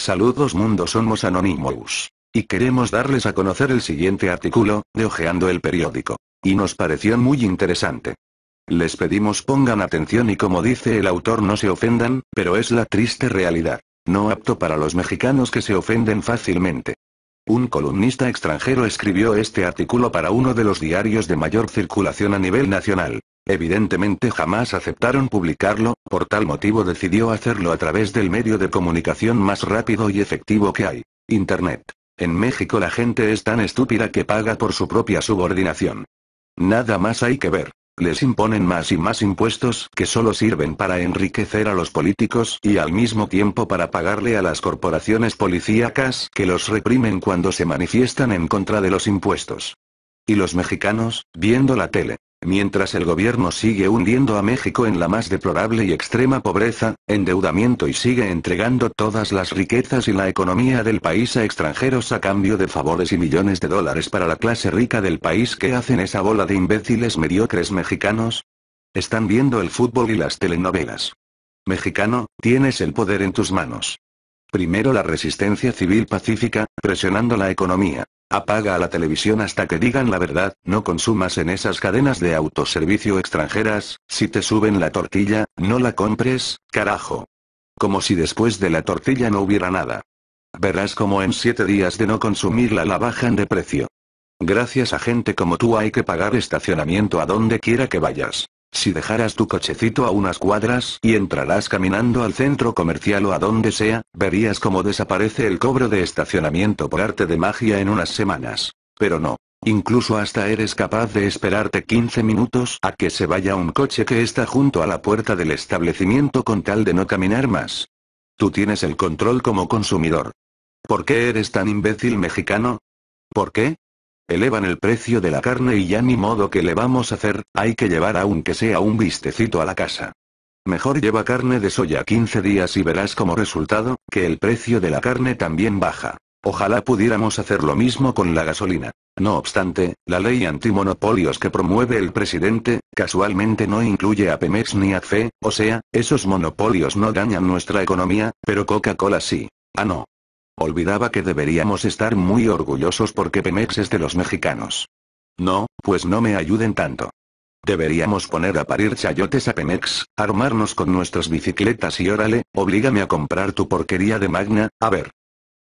Saludos mundo somos Anonymous. Y queremos darles a conocer el siguiente artículo, de Ojeando el periódico. Y nos pareció muy interesante. Les pedimos pongan atención y como dice el autor no se ofendan, pero es la triste realidad. No apto para los mexicanos que se ofenden fácilmente. Un columnista extranjero escribió este artículo para uno de los diarios de mayor circulación a nivel nacional. Evidentemente jamás aceptaron publicarlo, por tal motivo decidió hacerlo a través del medio de comunicación más rápido y efectivo que hay, Internet. En México la gente es tan estúpida que paga por su propia subordinación. Nada más hay que ver. Les imponen más y más impuestos que solo sirven para enriquecer a los políticos y al mismo tiempo para pagarle a las corporaciones policíacas que los reprimen cuando se manifiestan en contra de los impuestos. Y los mexicanos, viendo la tele, Mientras el gobierno sigue hundiendo a México en la más deplorable y extrema pobreza, endeudamiento y sigue entregando todas las riquezas y la economía del país a extranjeros a cambio de favores y millones de dólares para la clase rica del país que hacen esa bola de imbéciles mediocres mexicanos, están viendo el fútbol y las telenovelas. Mexicano, tienes el poder en tus manos. Primero la resistencia civil pacífica, presionando la economía, Apaga la televisión hasta que digan la verdad, no consumas en esas cadenas de autoservicio extranjeras, si te suben la tortilla, no la compres, carajo. Como si después de la tortilla no hubiera nada. Verás como en siete días de no consumirla la bajan de precio. Gracias a gente como tú hay que pagar estacionamiento a donde quiera que vayas. Si dejaras tu cochecito a unas cuadras y entrarás caminando al centro comercial o a donde sea, verías cómo desaparece el cobro de estacionamiento por arte de magia en unas semanas. Pero no. Incluso hasta eres capaz de esperarte 15 minutos a que se vaya un coche que está junto a la puerta del establecimiento con tal de no caminar más. Tú tienes el control como consumidor. ¿Por qué eres tan imbécil mexicano? ¿Por qué? Elevan el precio de la carne y ya ni modo que le vamos a hacer, hay que llevar aunque sea un vistecito a la casa. Mejor lleva carne de soya 15 días y verás como resultado, que el precio de la carne también baja. Ojalá pudiéramos hacer lo mismo con la gasolina. No obstante, la ley antimonopolios que promueve el presidente, casualmente no incluye a Pemex ni a CFE, o sea, esos monopolios no dañan nuestra economía, pero Coca-Cola sí. Ah no, Olvidaba que deberíamos estar muy orgullosos porque Pemex es de los mexicanos. No, pues no me ayuden tanto. Deberíamos poner a parir chayotes a Pemex, armarnos con nuestras bicicletas y órale, oblígame a comprar tu porquería de magna, a ver.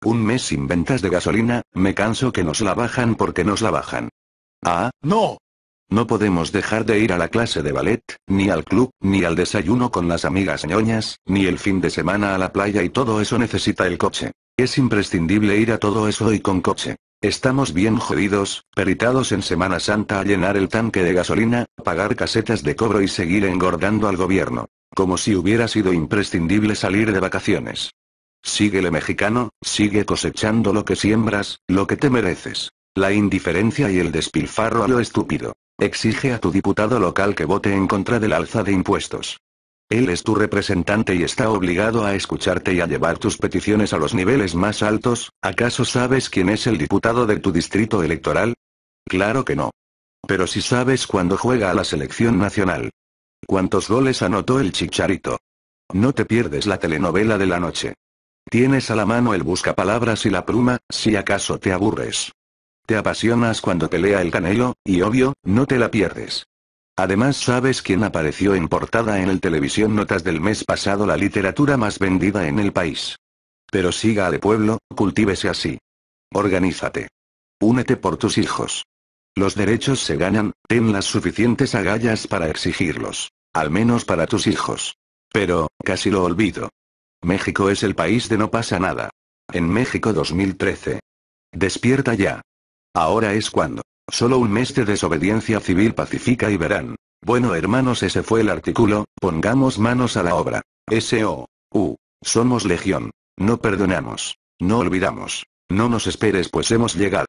Un mes sin ventas de gasolina, me canso que nos la bajan porque nos la bajan. Ah, no. No podemos dejar de ir a la clase de ballet, ni al club, ni al desayuno con las amigas ñoñas, ni el fin de semana a la playa y todo eso necesita el coche. Es imprescindible ir a todo eso y con coche. Estamos bien jodidos, peritados en Semana Santa a llenar el tanque de gasolina, pagar casetas de cobro y seguir engordando al gobierno. Como si hubiera sido imprescindible salir de vacaciones. Síguele mexicano, sigue cosechando lo que siembras, lo que te mereces. La indiferencia y el despilfarro a lo estúpido. Exige a tu diputado local que vote en contra del alza de impuestos. Él es tu representante y está obligado a escucharte y a llevar tus peticiones a los niveles más altos. ¿Acaso sabes quién es el diputado de tu distrito electoral? Claro que no. Pero si sabes cuándo juega a la selección nacional. ¿Cuántos goles anotó el chicharito? No te pierdes la telenovela de la noche. Tienes a la mano el buscapalabras y la pluma, si acaso te aburres. Te apasionas cuando pelea el canelo, y obvio, no te la pierdes. Además sabes quién apareció en portada en el televisión notas del mes pasado la literatura más vendida en el país. Pero siga de pueblo, cultívese así. Organízate. Únete por tus hijos. Los derechos se ganan, ten las suficientes agallas para exigirlos. Al menos para tus hijos. Pero, casi lo olvido. México es el país de no pasa nada. En México 2013. Despierta ya. Ahora es cuando. Solo un mes de desobediencia civil pacífica y verán. Bueno hermanos ese fue el artículo, pongamos manos a la obra. S.O. U. Somos legión. No perdonamos. No olvidamos. No nos esperes pues hemos llegado.